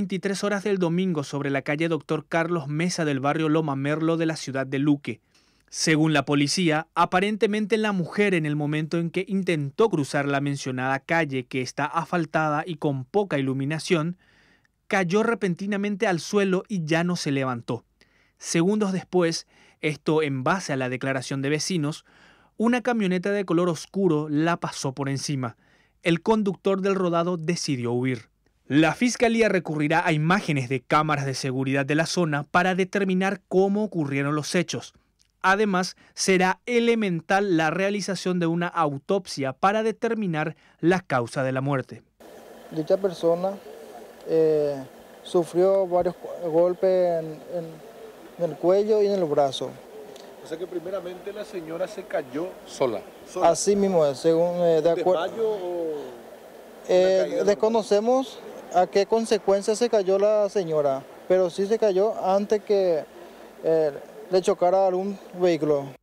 23 horas del domingo sobre la calle Doctor Carlos Mesa del barrio Loma Merlo de la ciudad de Luque. Según la policía, aparentemente la mujer en el momento en que intentó cruzar la mencionada calle que está asfaltada y con poca iluminación, cayó repentinamente al suelo y ya no se levantó. Segundos después, esto en base a la declaración de vecinos, una camioneta de color oscuro la pasó por encima. El conductor del rodado decidió huir. La fiscalía recurrirá a imágenes de cámaras de seguridad de la zona para determinar cómo ocurrieron los hechos. Además, será elemental la realización de una autopsia para determinar la causa de la muerte. Dicha persona eh, sufrió varios golpes en, el cuello y en el brazo. O sea que primeramente la señora se cayó sola. Así mismo, según eh, de acuerdo. Eh, desconocemos a qué consecuencia se cayó la señora, pero sí se cayó antes que eh, le chocara algún vehículo.